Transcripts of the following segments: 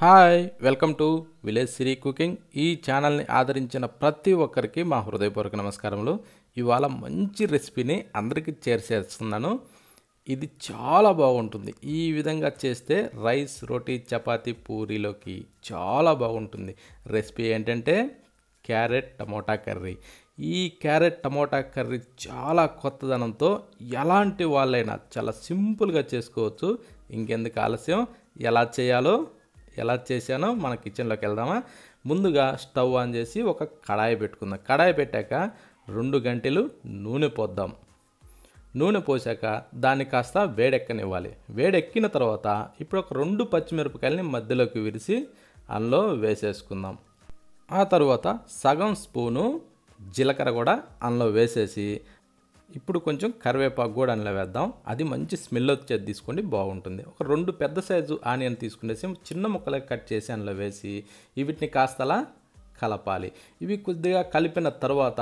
hi welcome to village Siri cooking ఈ ఛానల్ని ఆదరించిన ప్రతి ఒక్కరికి మా హృదయపూర్వక నమస్కారములు ఇవాళ మంచి రెసిపీని అందరికీ చేస్తున్నాను ఇది చాలా బాగుంటుంది ఈ విధంగా చేస్తే రైస్ రోటీ చపాతి పూరీలోకి చాలా బాగుంటుంది రెసిపీ ఏంటంటే క్యారెట్ టమోటా కర్రీ ఈ క్యారెట్ టమోటా కర్రీ చాలా కొత్తదనంతో ఎలాంటి వాళ్ళైనా చాలా సింపుల్గా చేసుకోవచ్చు ఇంకెందుకు ఆలస్యం ఎలా చేయాలో ఎలా చేశానో మన కిచెన్లోకి వెళ్దామా ముందుగా స్టవ్ ఆన్ చేసి ఒక కడాయి పెట్టుకుందాం కడాయి పెట్టాక రెండు గంటలు నూనె పోద్దాం నూనె పోసాక దాన్ని కాస్త వేడెక్కనివ్వాలి వేడెక్కిన తర్వాత ఇప్పుడు ఒక రెండు పచ్చిమిరపకాయలని మధ్యలోకి విరిసి అందులో వేసేసుకుందాం ఆ తర్వాత సగం స్పూను జీలకర్ర కూడా అందులో వేసేసి ఇప్పుడు కొంచెం కరివేపాకు కూడా అందులో వేద్దాం అది మంచి స్మెల్ వచ్చేది తీసుకోండి బాగుంటుంది ఒక రెండు పెద్ద సైజు ఆనియన్ తీసుకునేసి చిన్న ముక్కలకి కట్ చేసి అందులో వేసి వీటిని కాస్తలా కలపాలి ఇవి కొద్దిగా కలిపిన తర్వాత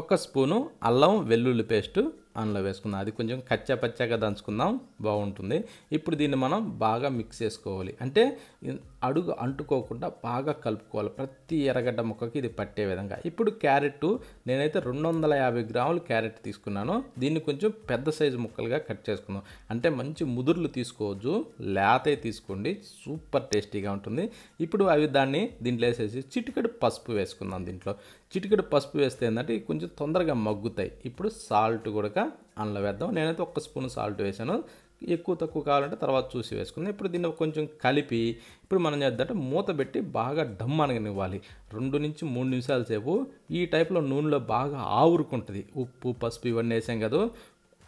ఒక స్పూను అల్లం వెల్లుల్లి పేస్టు అందులో వేసుకుందాం అది కొంచెం కచ్చా పచ్చాగా దంచుకుందాం బాగుంటుంది ఇప్పుడు దీన్ని మనం బాగా మిక్స్ చేసుకోవాలి అంటే అడుగు అంటుకోకుండా బాగా కలుపుకోవాలి ప్రతి ఎర్రగడ్డ ముక్కకి ఇది పట్టే విధంగా ఇప్పుడు క్యారెట్ నేనైతే రెండు వందల యాభై గ్రాములు క్యారెట్ తీసుకున్నాను దీన్ని కొంచెం పెద్ద సైజు ముక్కలుగా కట్ చేసుకుందాం అంటే మంచి ముదుర్లు తీసుకోవచ్చు లేతే తీసుకోండి సూపర్ టేస్టీగా ఉంటుంది ఇప్పుడు అవి దాన్ని దీంట్లో వేసేసి చిటికెడు పసుపు వేసుకుందాం దీంట్లో చిటికెడు పసుపు వేస్తే ఏంటంటే కొంచెం తొందరగా మగ్గుతాయి ఇప్పుడు సాల్ట్ కూడా అందులో వేద్దాం నేనైతే ఒక్క స్పూన్ సాల్ట్ వేసాను ఎక్కువ తక్కువ కావాలంటే తర్వాత చూసి వేసుకుంది ఇప్పుడు దీన్ని కొంచెం కలిపి ఇప్పుడు మనం చేద్దామంటే మూత పెట్టి బాగా డమ్ అనగనివ్వాలి రెండు నుంచి మూడు నిమిషాల సేపు ఈ టైప్లో నూనెలో బాగా ఆవురుకుంటుంది ఉప్పు పసుపు ఇవన్నీ వేసాం కదా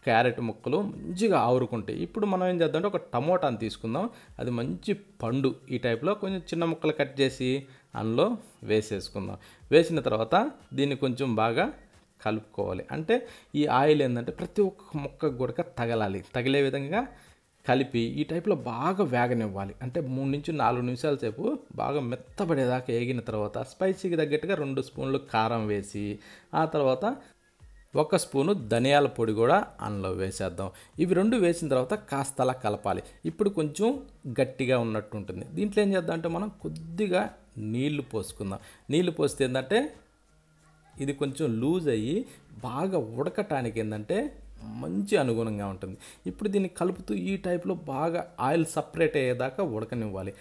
క్యారెట్ ముక్కలు మంచిగా ఆవురుకుంటాయి ఇప్పుడు మనం ఏం చేద్దామంటే ఒక టమోటాని తీసుకుందాం అది మంచి పండు ఈ టైప్లో కొంచెం చిన్న ముక్కలు కట్ చేసి అందులో వేసేసుకుందాం వేసిన తర్వాత దీన్ని కొంచెం బాగా కలుపుకోవాలి అంటే ఈ ఆయిల్ ఏంటంటే ప్రతి ఒక్క మొక్క కూడా తగలాలి తగిలే విధంగా కలిపి ఈ టైప్లో బాగా వేగనివ్వాలి అంటే మూడు నుంచి నాలుగు నిమిషాల సేపు బాగా మెత్తబడేదాకా వేగిన తర్వాత స్పైసీకి తగ్గట్టుగా రెండు స్పూన్లు కారం వేసి ఆ తర్వాత ఒక స్పూను ధనియాల పొడి కూడా అందులో వేసేద్దాం ఇవి రెండు వేసిన తర్వాత కాస్త అలా కలపాలి ఇప్పుడు కొంచెం గట్టిగా ఉన్నట్టు ఉంటుంది దీంట్లో ఏం చేద్దాం అంటే మనం కొద్దిగా నీళ్లు పోసుకుందాం నీళ్లు పోస్తే ఏంటంటే ఇది కొంచెం లూజ్ అయ్యి బాగా ఉడకటానికి ఏంటంటే మంచి అనుగుణంగా ఉంటుంది ఇప్పుడు దీన్ని కలుపుతూ ఈ టైప్లో బాగా ఆయిల్ సపరేట్ అయ్యేదాకా ఉడకనివ్వాలి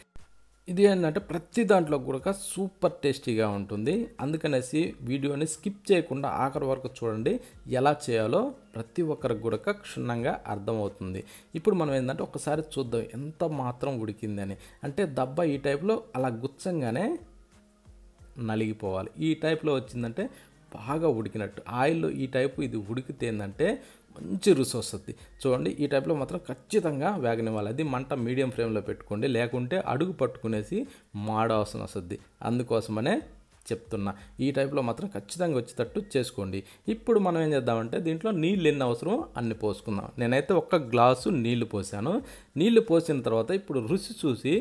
ఇది ఏంటంటే ప్రతి దాంట్లో కూడా సూపర్ టేస్టీగా ఉంటుంది అందుకనేసి వీడియోని స్కిప్ చేయకుండా ఆఖరి వరకు చూడండి ఎలా చేయాలో ప్రతి ఒక్కరికి కూడా క్షుణ్ణంగా అర్థమవుతుంది ఇప్పుడు మనం ఏంటంటే ఒకసారి చూద్దాం ఎంత మాత్రం ఉడికిందని అంటే దబ్బ ఈ టైప్లో అలా గుచ్చంగానే నలిగిపోవాలి ఈ టైప్లో వచ్చిందంటే బాగా ఉడికినట్టు ఆయిల్లో ఈ టైపు ఇది ఉడికితే ఏంటంటే మంచి రుచి వస్తుంది చూడండి ఈ టైప్లో మాత్రం ఖచ్చితంగా వేగనివ్వాలి అది మంట మీడియం ఫ్లేమ్లో పెట్టుకోండి లేకుంటే అడుగు పట్టుకునేసి మాడవసరం వస్తుంది అందుకోసమనే చెప్తున్నా ఈ టైప్లో మాత్రం ఖచ్చితంగా వచ్చేటట్టు చేసుకోండి ఇప్పుడు మనం ఏం చేద్దామంటే దీంట్లో నీళ్ళు ఎన్ని అవసరం అన్ని పోసుకుందాం నేనైతే ఒక్క గ్లాసు నీళ్లు పోసాను నీళ్లు పోసిన తర్వాత ఇప్పుడు రుచి చూసి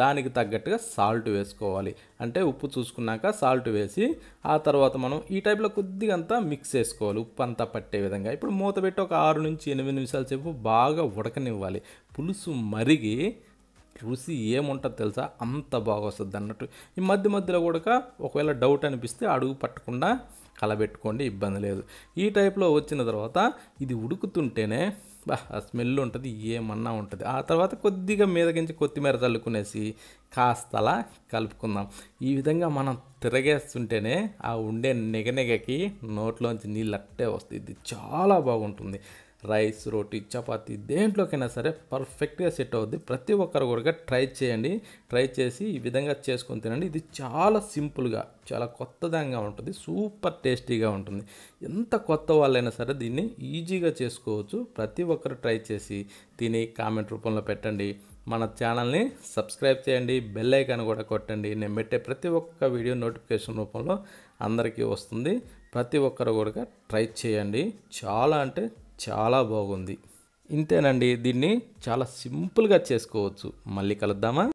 దానికి తగ్గట్టుగా సాల్ట్ వేసుకోవాలి అంటే ఉప్పు చూసుకున్నాక సాల్ట్ వేసి ఆ తర్వాత మనం ఈ టైప్లో కొద్దిగా అంతా మిక్స్ చేసుకోవాలి ఉప్పు అంతా పట్టే విధంగా ఇప్పుడు మూత పెట్టి ఒక ఆరు నుంచి ఎనిమిది నిమిషాల సేపు బాగా ఉడకనివ్వాలి పులుసు మరిగి రుచి ఏముంటుంది తెలుసా అంత బాగా వస్తుంది అన్నట్టు ఈ మధ్య మధ్యలో కూడా ఒకవేళ డౌట్ అనిపిస్తే అడుగు పట్టకుండా కలబెట్టుకోండి ఇబ్బంది లేదు ఈ టైప్లో వచ్చిన తర్వాత ఇది ఉడుకుతుంటేనే బా ఆ స్మెల్ ఉంటుంది ఏమన్నా ఉంటుంది ఆ తర్వాత కొద్దిగా మీదకించి కొత్తిమీర చల్లుకునేసి కాస్త అలా కలుపుకుందాం ఈ విధంగా మనం తిరగేస్తుంటేనే ఆ ఉండే నెగనెగకి నోట్లోంచి నీళ్ళు అట్టే వస్తుంది ఇది చాలా బాగుంటుంది రైస్ రోటీ చపాతీ దేంట్లోకైనా సరే పర్ఫెక్ట్గా సెట్ అవుద్ది ప్రతి ఒక్కరు కూడా ట్రై చేయండి ట్రై చేసి ఈ విధంగా చేసుకొని తినండి ఇది చాలా సింపుల్గా చాలా కొత్తదంగా ఉంటుంది సూపర్ టేస్టీగా ఉంటుంది ఎంత కొత్త వాళ్ళైనా సరే దీన్ని ఈజీగా చేసుకోవచ్చు ప్రతి ఒక్కరు ట్రై చేసి తిని కామెంట్ రూపంలో పెట్టండి మన ఛానల్ని సబ్స్క్రైబ్ చేయండి బెల్ ఐకాన్ కూడా కొట్టండి నేను పెట్టే ప్రతి ఒక్క వీడియో నోటిఫికేషన్ రూపంలో అందరికీ వస్తుంది ప్రతి ఒక్కరు కూడా ట్రై చేయండి చాలా అంటే చాలా బాగుంది ఇంతేనండి దీన్ని చాలా సింపుల్గా చేసుకోవచ్చు మళ్ళీ కలుద్దామా